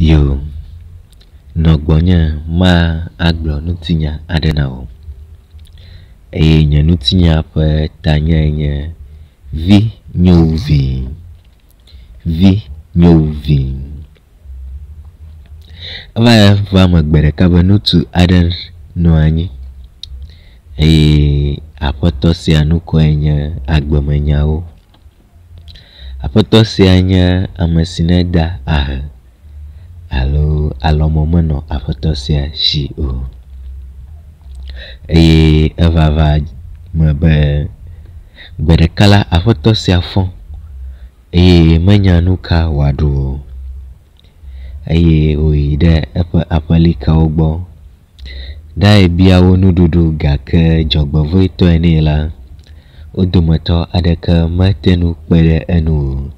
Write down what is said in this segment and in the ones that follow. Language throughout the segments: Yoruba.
Yo, nɔgbɔnye ma agblɔ nutinya aɖe na wò eye nye nutinya ƒe tanyae nye vi nyovi. Vi nyovi. Eva va eme gbe ɖeka be ŋutsu aɖe nɔ anyi eye aƒetɔ sia nukɔe nye agbemenyawo. Aƒetɔ sia nye ame si neda ahe alɔmɔ menɔ aƒetɔ sia si o eye evava me be gbe ɖeka la aƒetɔ sia fɔ eye menya nu ka wòaɖu o eye wòyi ɖe eƒe aƒelikawo gbɔ dae bia wo nuɖuɖu gake dzɔgbevɔetɔe nɛ la wo dometɔ aɖeke mete nu kpe ɖe enu o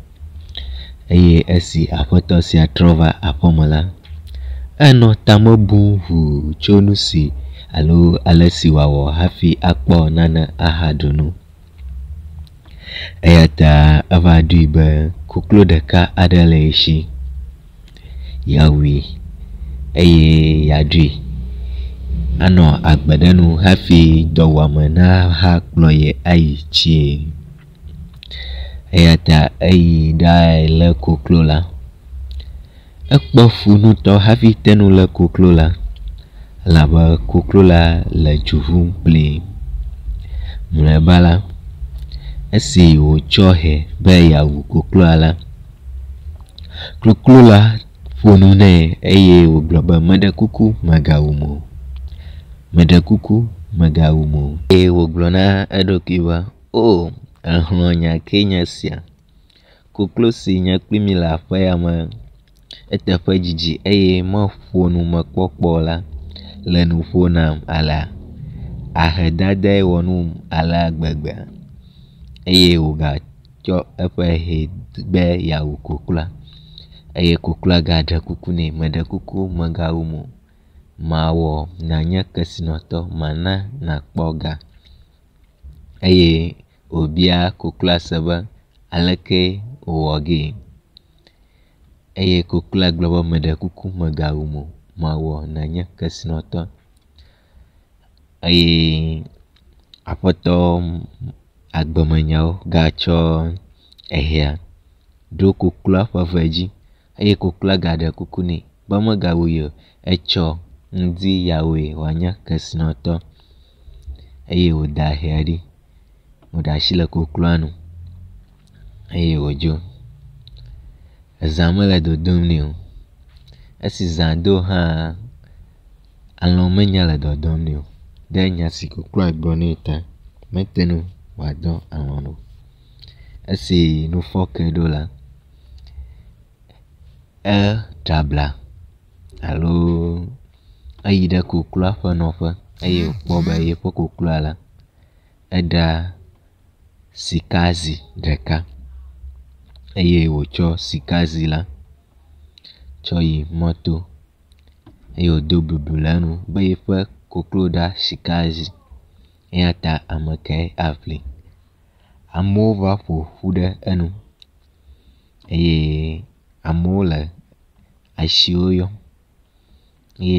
eye esi aƒetɔ sia trɔ va aƒeme la anɔ tame bum ʋuu tso nu si alo ale si wòawɔ hafi akpɔ nane ahadunu. Eya ta eva ɖoe be koklo ɖeka aɖe le esi. Yeawui eye yeaɖoe anɔ agbe ɖe nu hafi dɔwuame naha kplɔ ye ayi tsie. Eya ta eyi ɖae lé koklo la. Ekpɔ funutɔ hafi te nu le koklo la elabe koklo la le dzo ʋum kplii. Mlɔeba la, esi wòtsɔ hɛ be yeawu kokloa la, koklo la ƒo nu nɛ eye wògblɔ be meɖe kuku mègawum o, meɖe kuku mègawum o eye wògblɔ na eɖokui be o, ehlɔ̃nya kee nye esia, koklo si nye kpli mi le aƒe ya me eteƒe dzidzi eye meƒo nu me kpɔ la, le nu ƒo nam alea, ahedadae wɔ num alea gbegbea eye wògatsɔ eƒe hɛ be yeawu koklɔa eye kokloa gaɖe kuku nɛ, meɖe kuku megawum o. Mawɔ nànye kesinɔtɔ, mana nàkpɔ ga eye wòbia kokloa se be aleke wòwɔ gee eye kuklua gblɔ be meɖe kuku megawum o, mawɔ nenye kesinɔtɔ eye aƒetɔ agbemenyawo gatsɔ ehea ɖo kuklua ƒe ve dzi eye kuklua gaɖe kuku nɛ be megawu ye o, etsɔ ŋdi yawoe wòanye kesinɔtɔ eye wòda hea ɖi, wòɖe asi le kuklua nu eye wòdzo. Zã mele dodom nɛ o. Esi zã do hã, alɔ menye le dɔdɔm nɛ o ɖe nya si kukua gblɔ nɛ ta mete ŋu wòadɔ alɔ o. Esi nufɔke ɖo la, E abla alo eyi ɖe kokloa ƒe nɔƒe eye wòkpɔ be yeƒe kokloa la, eɖa sikazi ɖeka eye wòtsɔ sikazi la tsɔ yi mɔto eye wòdo bublu le enu be yeƒe kokloɖa sika zi eya ta ame kae aƒli. Amewo va ƒo ƒu ɖe enu eye amewo le asiwo yɔm eye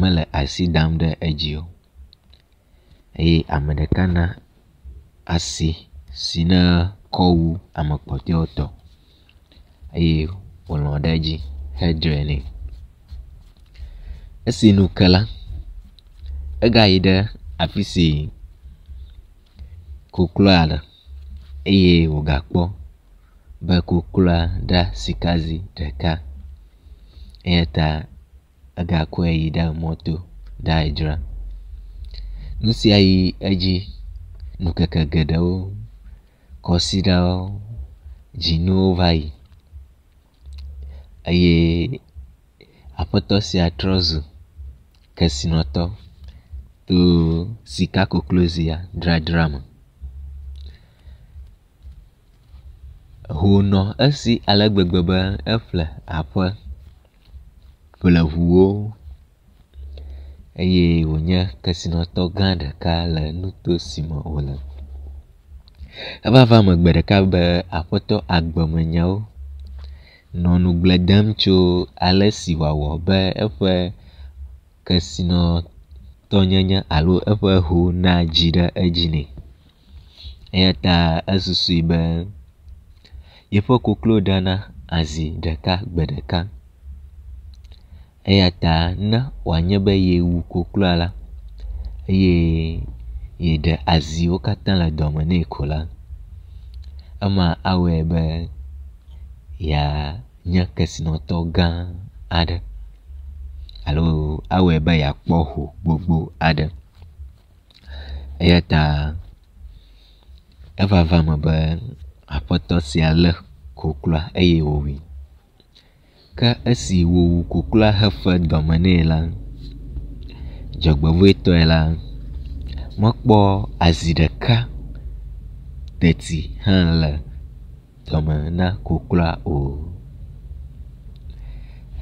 mele asi dam ɖe edzi o eye ame ɖeka na asi si ne kɔwu ame kpɔtɔewo tɔ eye wònɔ ɖe edzi hedzrae nɛ. Esi nu ke la, egayi ɖe afi si kokloa le eye wògakpɔ be kokloa ɖa sikazi ɖeka eya ta egakɔe yi ɖe mɔto ɖa yi dzra. Nu sia yi edzi nukeke geɖewo consider dzinu va yi eye aƒetɔ sia trɔ zu kesinɔtɔ to sikakoklozia dzradzra me. Ho nɔ esi ale gbegbe be eƒle aƒe ƒle ŋuwo eye wònye kesinɔtɔ gã ɖeka le nuto si me wòle. Eva va me gbe ɖeka be aƒetɔ agbemenyawo nɔ nugble dem tso ale si wòawɔ be eƒe kesinɔtɔnyenye alo eƒe ho nadzi ɖe edzi nɛ. Eya ta esusui be yeƒe koklo ɖana azi ɖeka gbe ɖeka eya ta ne wòanye be yewu kokloa la eye yi ɖe aziwo katã le dɔme nɛ ko la, ema awɔe be yeanye kesinɔtɔ gã aɖe alo awɔe be yeakpɔ ho gbogbo aɖe. Eya ta evava me be aƒetɔ sia lé kokloa eye wòwui. Ke esi wòwu kokloa hefe dɔme nɛ la, dzɔgbevɔ̃etɔe la mekpɔ azi ɖeka deti hã le dɔme na kokloa o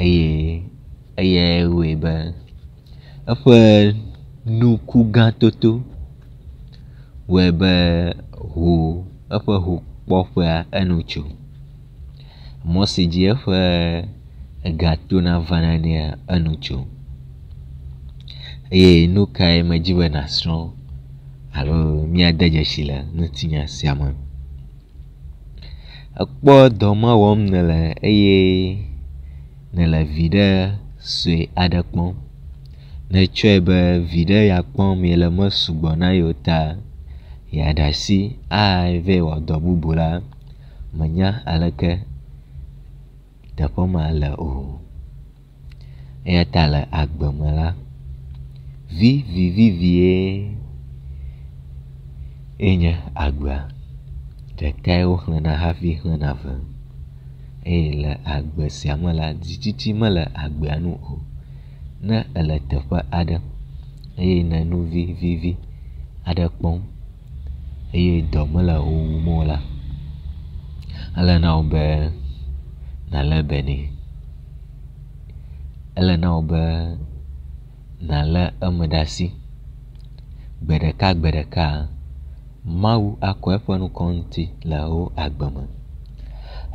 eye eye woe be eƒe nuku gã toto wɔe be ho eƒe ho kpɔƒea enu tso mɔ si dzi eƒe ega tona vana nea enu tso eye nu kae medzi be nasrɔ̃ alo míade dzesi le ŋutinya sia me. Ekpɔ dɔ ma wɔm nèle eye nèle viɖe sue aɖe kpɔm. Nètsɔe be viɖe ya kpɔm yele mesugbɔ na ye o ta yeaɖe asi ava yi wɔ dɔ bubu la, mènya aleke teƒe ma le o. Eya ta le agbe me la, vivivivie enye agba. Ɖekae woxlẽna hafi xlẽna ve eye le agbe sia me la, dzitsitsi mele agbea nu o. Ne èle teƒe aɖe eye nènu vivivi aɖe kpɔm eye dɔ mele wo wum o la, ele na wò be nàlé be nɛ. Ele na wò be nàlé eme ɖe asi. Gbe ɖeka gbe ɖeka Mawu akɔ eƒe nukɔ ŋuti le wo agbe me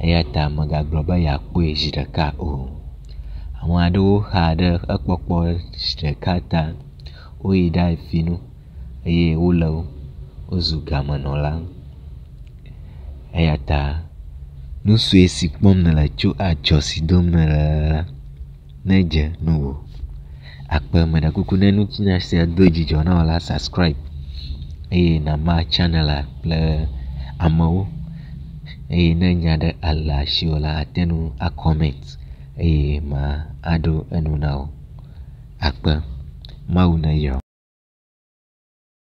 eya ta megagblɔ be yeakpɔe zi ɖeka o. Ame aɖewo xa ɖe ekpɔkpɔ zi ɖeka ta woyi ɖe fi nu eye wole wozu gamenɔla eya ta nu sue si kpɔm nèle tso adzɔ si dom nèle la nedze ŋuwò. Akpe meɖekuku ne nutinya sia do dzidzɔ na wò la subscribe eye nàma tsanela kple amewo eye ne nya aɖe ele asiwò la ate ŋu akɔment eye ma aɖo enu na wò. Akpe. Mawu ne yɔ.